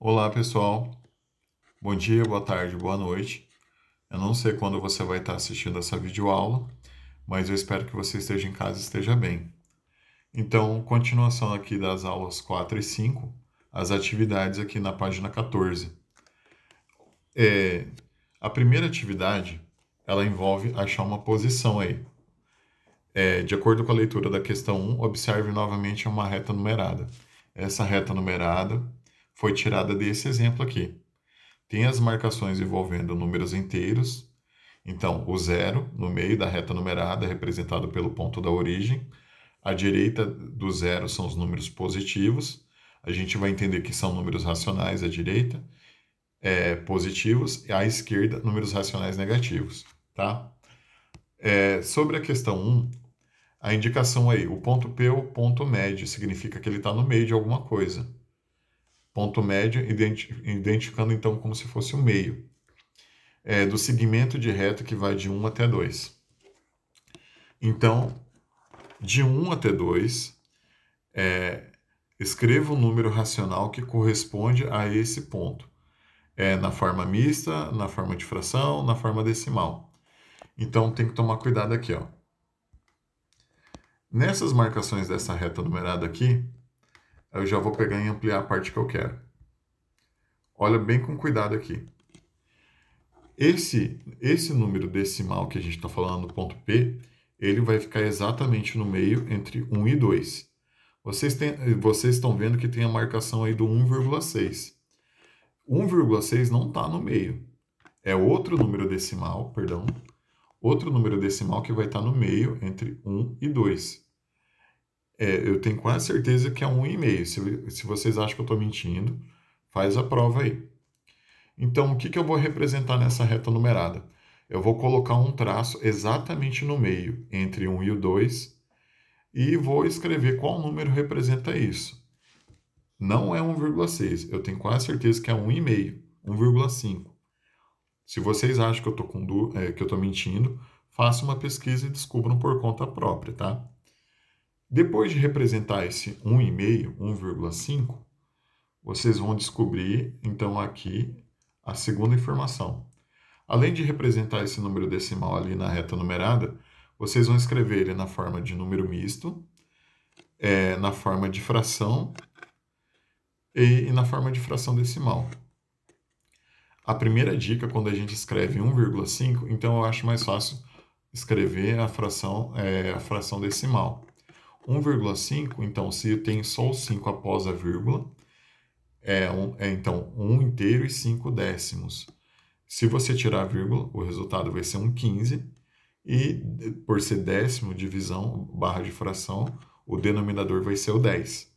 Olá pessoal, bom dia, boa tarde, boa noite. Eu não sei quando você vai estar assistindo essa videoaula, mas eu espero que você esteja em casa e esteja bem. Então, continuação aqui das aulas 4 e 5, as atividades aqui na página 14. É, a primeira atividade, ela envolve achar uma posição aí. É, de acordo com a leitura da questão 1, observe novamente uma reta numerada. Essa reta numerada foi tirada desse exemplo aqui. Tem as marcações envolvendo números inteiros. Então, o zero no meio da reta numerada representado pelo ponto da origem. À direita do zero são os números positivos. A gente vai entender que são números racionais à direita, é, positivos, e à esquerda, números racionais negativos. Tá? É, sobre a questão 1, a indicação aí, o ponto P é o ponto médio, significa que ele está no meio de alguma coisa ponto médio, identificando então como se fosse o meio é, do segmento de reta que vai de 1 até 2. Então, de 1 até 2, é, escreva o um número racional que corresponde a esse ponto, é, na forma mista, na forma de fração, na forma decimal. Então, tem que tomar cuidado aqui. Ó. Nessas marcações dessa reta numerada aqui, Aí eu já vou pegar e ampliar a parte que eu quero. Olha bem com cuidado aqui. Esse, esse número decimal que a gente está falando, ponto P, ele vai ficar exatamente no meio entre 1 e 2. Vocês, têm, vocês estão vendo que tem a marcação aí do 1,6. 1,6 não está no meio. É outro número decimal, perdão, outro número decimal que vai estar tá no meio entre 1 e 2. É, eu tenho quase certeza que é 1,5. Se, se vocês acham que eu estou mentindo, faz a prova aí. Então, o que, que eu vou representar nessa reta numerada? Eu vou colocar um traço exatamente no meio, entre 1 e o 2, e vou escrever qual número representa isso. Não é 1,6, eu tenho quase certeza que é 1,5, 1,5. Se vocês acham que eu estou é, mentindo, façam uma pesquisa e descubram por conta própria, tá? Depois de representar esse 1,5, 1,5, vocês vão descobrir, então, aqui a segunda informação. Além de representar esse número decimal ali na reta numerada, vocês vão escrever ele na forma de número misto, é, na forma de fração e, e na forma de fração decimal. A primeira dica, quando a gente escreve 1,5, então eu acho mais fácil escrever a fração, é, a fração decimal. 1,5, então, se tem só o 5 após a vírgula, é, um, é então 1 inteiro e 5 décimos. Se você tirar a vírgula, o resultado vai ser 1,15. E por ser décimo, divisão, barra de fração, o denominador vai ser o 10.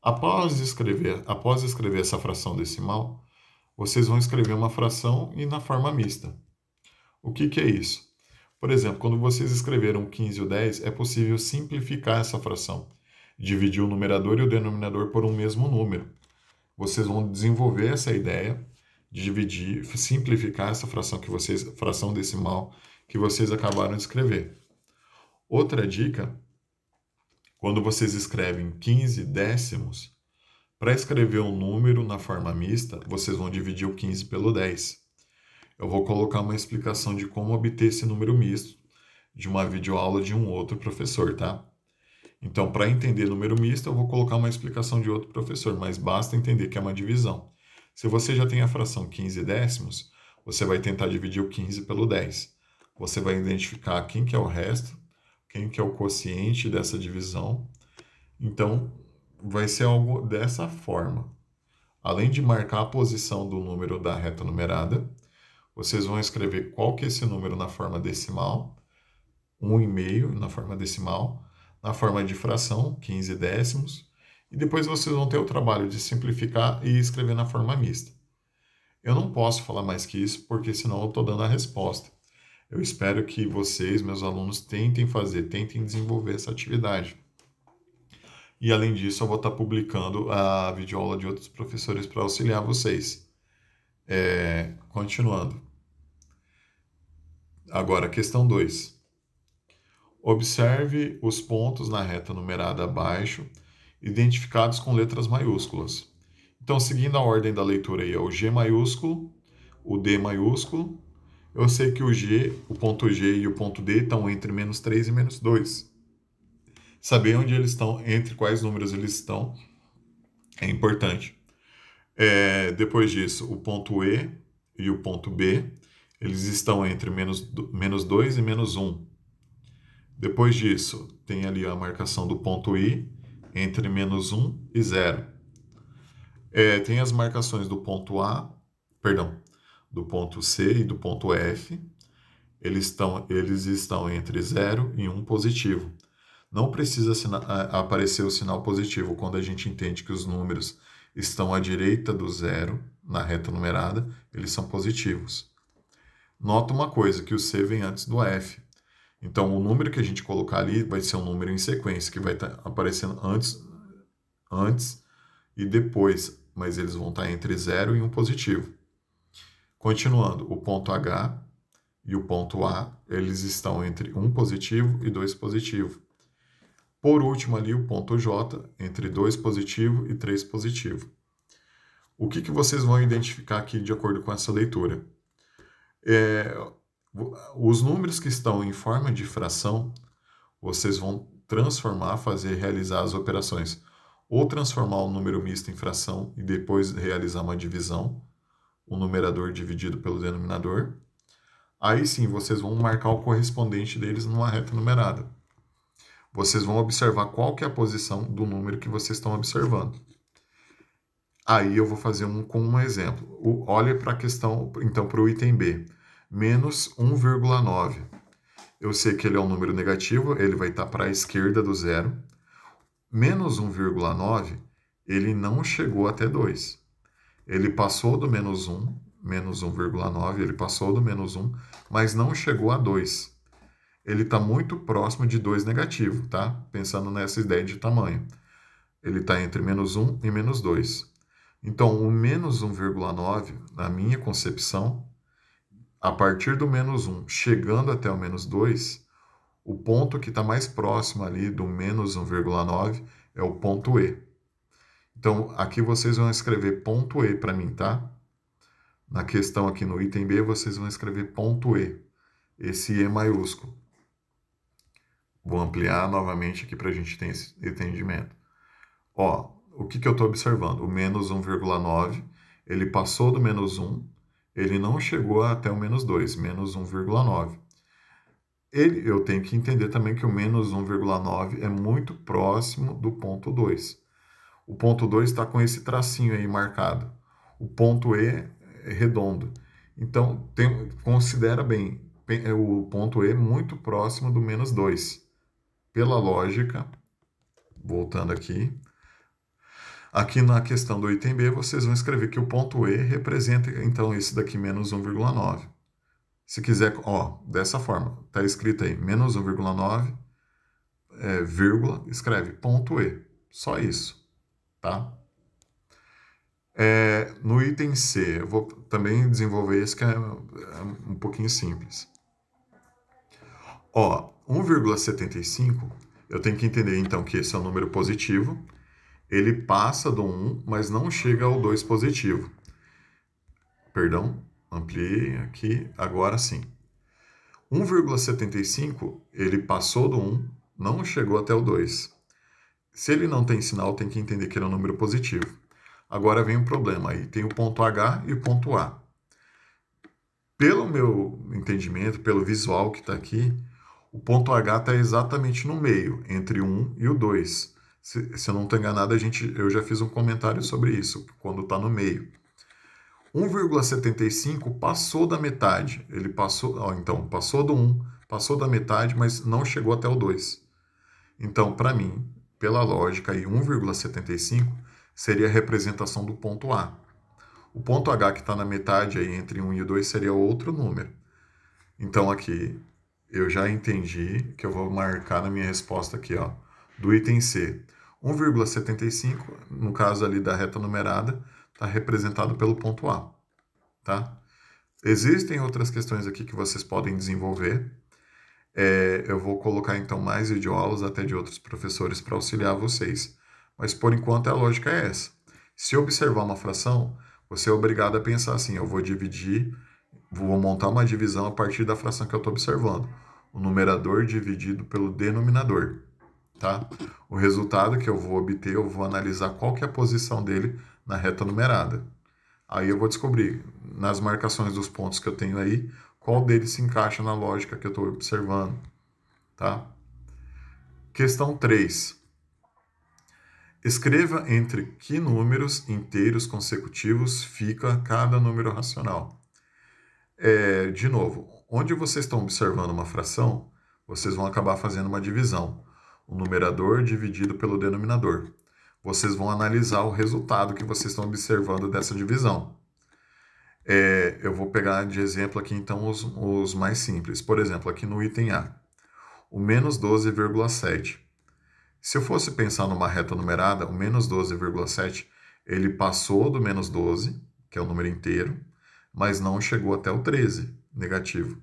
Após escrever, após escrever essa fração decimal, vocês vão escrever uma fração e na forma mista. O que, que é isso? Por exemplo, quando vocês escreveram 15 ou 10, é possível simplificar essa fração. Dividir o numerador e o denominador por um mesmo número. Vocês vão desenvolver essa ideia de dividir, simplificar essa fração que vocês, fração decimal que vocês acabaram de escrever. Outra dica, quando vocês escrevem 15 décimos, para escrever um número na forma mista, vocês vão dividir o 15 pelo 10 eu vou colocar uma explicação de como obter esse número misto de uma videoaula de um outro professor, tá? Então, para entender número misto, eu vou colocar uma explicação de outro professor, mas basta entender que é uma divisão. Se você já tem a fração 15 décimos, você vai tentar dividir o 15 pelo 10. Você vai identificar quem que é o resto, quem que é o quociente dessa divisão. Então, vai ser algo dessa forma. Além de marcar a posição do número da reta numerada, vocês vão escrever qual que é esse número na forma decimal, 1,5 na forma decimal, na forma de fração, 15 décimos, e depois vocês vão ter o trabalho de simplificar e escrever na forma mista. Eu não posso falar mais que isso, porque senão eu estou dando a resposta. Eu espero que vocês, meus alunos, tentem fazer, tentem desenvolver essa atividade. E além disso, eu vou estar tá publicando a videoaula de outros professores para auxiliar vocês. É, continuando. Agora, questão 2. Observe os pontos na reta numerada abaixo, identificados com letras maiúsculas. Então, seguindo a ordem da leitura aí, é o G maiúsculo, o D maiúsculo. Eu sei que o G, o ponto G e o ponto D estão entre menos 3 e menos 2. Saber onde eles estão, entre quais números eles estão, é importante. É, depois disso, o ponto E e o ponto B eles estão entre menos, menos 2 e menos 1. Depois disso, tem ali a marcação do ponto I entre menos 1 e 0. É, tem as marcações do ponto A, perdão, do ponto C e do ponto F. Eles estão, eles estão entre 0 e 1 positivo. Não precisa aparecer o sinal positivo quando a gente entende que os números estão à direita do zero na reta numerada, eles são positivos. Nota uma coisa, que o C vem antes do F. Então, o número que a gente colocar ali vai ser um número em sequência, que vai estar tá aparecendo antes, antes e depois, mas eles vão estar tá entre 0 e 1 um positivo. Continuando, o ponto H e o ponto A, eles estão entre 1 um positivo e 2 positivo. Por último, ali o ponto J, entre 2 positivo e 3 positivo. O que, que vocês vão identificar aqui de acordo com essa leitura? É, os números que estão em forma de fração, vocês vão transformar, fazer realizar as operações. Ou transformar o um número misto em fração e depois realizar uma divisão, o numerador dividido pelo denominador. Aí sim, vocês vão marcar o correspondente deles numa reta numerada. Vocês vão observar qual que é a posição do número que vocês estão observando. Aí eu vou fazer um com um exemplo. O, olha para a questão, então para o item B menos 1,9. Eu sei que ele é um número negativo, ele vai estar para a esquerda do zero. Menos 1,9, ele não chegou até 2. Ele passou do menos 1, menos 1,9, ele passou do menos 1, mas não chegou a 2. Ele está muito próximo de 2 negativo, tá? Pensando nessa ideia de tamanho. Ele está entre menos 1 e menos 2. Então, o menos 1,9, na minha concepção, a partir do menos 1, chegando até o menos 2, o ponto que está mais próximo ali do menos 1,9 é o ponto E. Então, aqui vocês vão escrever ponto E para mim, tá? Na questão aqui no item B, vocês vão escrever ponto E, esse E maiúsculo. Vou ampliar novamente aqui para a gente ter esse entendimento. Ó, o que, que eu estou observando? O menos 1,9, ele passou do menos 1, ele não chegou até o menos 2, menos 1,9. eu tenho que entender também que o menos 1,9 é muito próximo do ponto 2. O ponto 2 está com esse tracinho aí marcado. O ponto E é redondo. Então, tem, considera bem, é, o ponto E muito próximo do menos 2. Pela lógica, voltando aqui, Aqui na questão do item B, vocês vão escrever que o ponto E representa, então, esse daqui, menos 1,9. Se quiser, ó, dessa forma, está escrito aí, menos 1,9, é, vírgula, escreve ponto E. Só isso, tá? É, no item C, eu vou também desenvolver esse que é, é um pouquinho simples. Ó, 1,75, eu tenho que entender, então, que esse é um número positivo, ele passa do 1, mas não chega ao 2 positivo. Perdão, ampliei aqui, agora sim. 1,75 ele passou do 1, não chegou até o 2. Se ele não tem sinal, tem que entender que ele é um número positivo. Agora vem o um problema, aí tem o ponto H e o ponto A. Pelo meu entendimento, pelo visual que está aqui, o ponto H está exatamente no meio, entre o 1 e o 2 se, se eu não estou enganado, a gente, eu já fiz um comentário sobre isso, quando está no meio. 1,75 passou da metade. Ele passou, ó, então, passou do 1, passou da metade, mas não chegou até o 2. Então, para mim, pela lógica, 1,75 seria a representação do ponto A. O ponto H que está na metade aí, entre 1 e 2 seria outro número. Então, aqui, eu já entendi que eu vou marcar na minha resposta aqui, ó, do item C. 1,75, no caso ali da reta numerada, está representado pelo ponto A. Tá? Existem outras questões aqui que vocês podem desenvolver. É, eu vou colocar então mais videoaulas até de outros professores para auxiliar vocês. Mas por enquanto a lógica é essa. Se observar uma fração, você é obrigado a pensar assim: eu vou dividir, vou montar uma divisão a partir da fração que eu estou observando. O numerador dividido pelo denominador tá? O resultado que eu vou obter, eu vou analisar qual que é a posição dele na reta numerada. Aí eu vou descobrir, nas marcações dos pontos que eu tenho aí, qual deles se encaixa na lógica que eu estou observando, tá? Questão 3. Escreva entre que números inteiros consecutivos fica cada número racional. É, de novo, onde vocês estão observando uma fração, vocês vão acabar fazendo uma divisão o numerador dividido pelo denominador. Vocês vão analisar o resultado que vocês estão observando dessa divisão. É, eu vou pegar de exemplo aqui então os, os mais simples. Por exemplo, aqui no item A, o menos 12,7. Se eu fosse pensar numa reta numerada, o menos 12,7 ele passou do menos 12, que é o número inteiro, mas não chegou até o 13, negativo.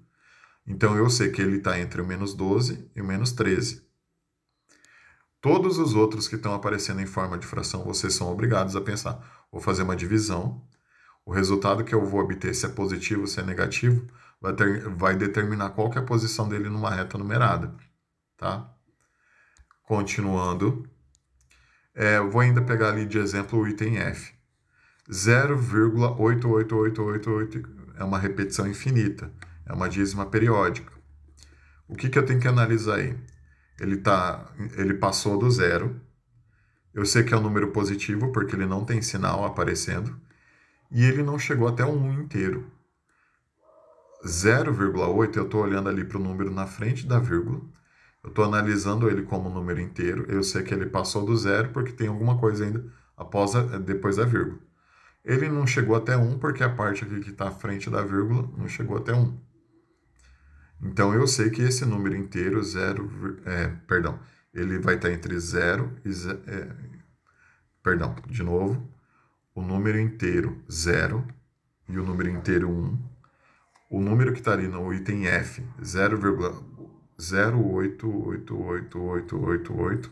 Então eu sei que ele está entre o menos 12 e o menos 13. Todos os outros que estão aparecendo em forma de fração, vocês são obrigados a pensar. Vou fazer uma divisão. O resultado que eu vou obter, se é positivo, se é negativo, vai, ter, vai determinar qual é a posição dele numa reta numerada. Tá? Continuando. É, vou ainda pegar ali de exemplo o item F. 0,88888 é uma repetição infinita. É uma dízima periódica. O que, que eu tenho que analisar aí? ele, tá, ele passou do zero. Eu sei que é um número positivo, porque ele não tem sinal aparecendo. E ele não chegou até o 1 inteiro. 0,8, eu estou olhando ali para o número na frente da vírgula. Eu estou analisando ele como um número inteiro. Eu sei que ele passou do zero, porque tem alguma coisa ainda após a, depois da vírgula. Ele não chegou até 1, porque a parte aqui que está à frente da vírgula não chegou até 1. Então eu sei que esse número inteiro, zero, é, perdão, ele vai estar tá entre 0 e. É, perdão, de novo. O número inteiro 0 e o número inteiro 1. Um, o número que está ali no item F, 0,0888888,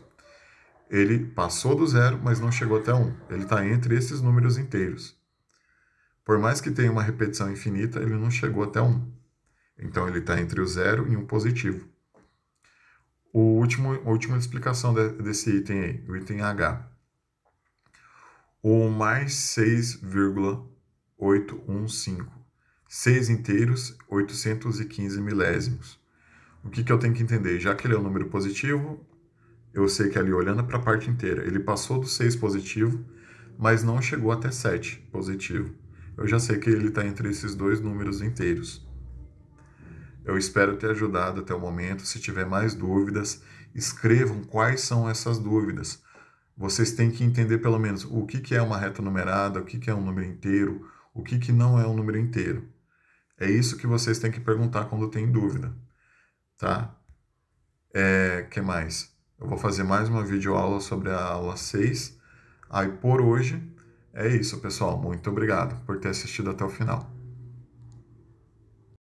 ele passou do zero, mas não chegou até 1. Um. Ele está entre esses números inteiros. Por mais que tenha uma repetição infinita, ele não chegou até 1. Um. Então ele está entre o zero e um positivo. O último, a última explicação de, desse item aí, o item H. O mais 6,815. 6 inteiros, 815 milésimos. O que, que eu tenho que entender? Já que ele é um número positivo, eu sei que é ali olhando para a parte inteira, ele passou do 6 positivo, mas não chegou até 7 positivo. Eu já sei que ele está entre esses dois números inteiros. Eu espero ter ajudado até o momento. Se tiver mais dúvidas, escrevam quais são essas dúvidas. Vocês têm que entender pelo menos o que, é uma reta numerada, o que, é um número inteiro, o que, não é um número inteiro. É isso que vocês têm que perguntar quando tem dúvida, tá? É, que mais? Eu vou fazer mais uma videoaula sobre a aula 6. Aí por hoje é isso, pessoal. Muito obrigado por ter assistido até o final.